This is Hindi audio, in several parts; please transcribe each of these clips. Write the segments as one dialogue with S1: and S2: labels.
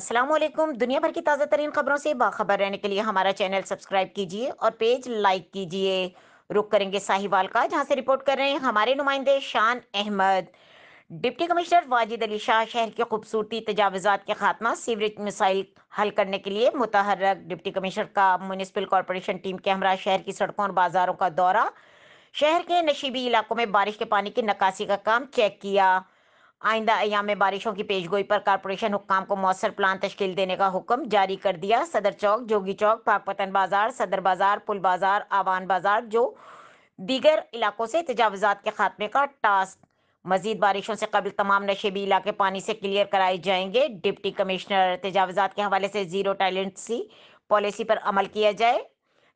S1: असलम दुनिया भर की ताज़ा तरीन खबरों से बाखबर रहने के लिए हमारा चैनल सब्सक्राइब कीजिए और पेज लाइक कीजिए रुक करेंगे साहिवाल का जहां से रिपोर्ट कर रहे हैं हमारे नुमाइंदे शान अहमद डिप्टी कमिश्नर वाजिद अली शाह शहर की खूबसूरती तजावजात के खात्मा सीवरेज मिसाइल हल करने के लिए मुतहरक डिप्टी कमिश्नर का म्यूनसिपल कॉरपोरेशन टीम के हमरा शहर की सड़कों और बाजारों का दौरा शहर के नशीबी इलाकों में बारिश के पानी की निकासी का काम चेक किया आइंदा अयाम में बारिशों की पेशगोई पर कारपोरेशन हुक्काम को मौसर प्लान तश्ल देने का हुक्म जारी कर दिया सदर चौक जोगी चौक पाकपतन बाजार सदर बाजार पुल बाजार आवान बाजार जो दीगर इलाकों से तजावजात के खात्मे का टास्क मजीद बारिशों से कबल तमाम नशेबी इलाके पानी से क्लियर कराए जाएंगे डिप्टी कमिश्नर तजावजात के हवाले से जीरो टैलेंसी पॉलिसी पर अमल किया जाए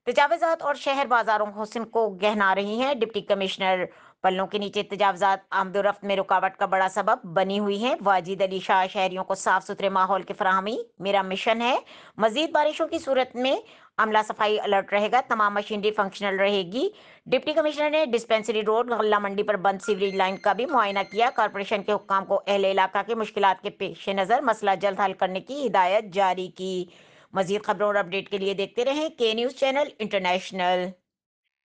S1: तजावजात और शहर बाजारों हसन को गहना रही हैं डिप्टी कमिश्नर पल्लों के नीचे तजावजात आमदोरफ्त में रुकावट का बड़ा सबब बनी हुई है वाजिद अली शाह शहरियों को साफ सुथरे माहौल की फराहमी मेरा मिशन है मजीद बारिशों की सूरत में अमला सफाई अलर्ट रहेगा तमाम मशीनरी फंक्शनल रहेगी डिप्टी कमिश्नर ने डिस्पेंसरी रोड गल्ला मंडी पर बंद सीवरेज लाइन का भी मुआयना किया कॉरपोरेशन के हुक्म को अहले इलाका की मुश्किल के पेश नज़र मसला जल्द हल करने की हिदायत जारी की मजीद खबरों और अपडेट के लिए देखते रहें के न्यूज़ चैनल इंटरनेशनल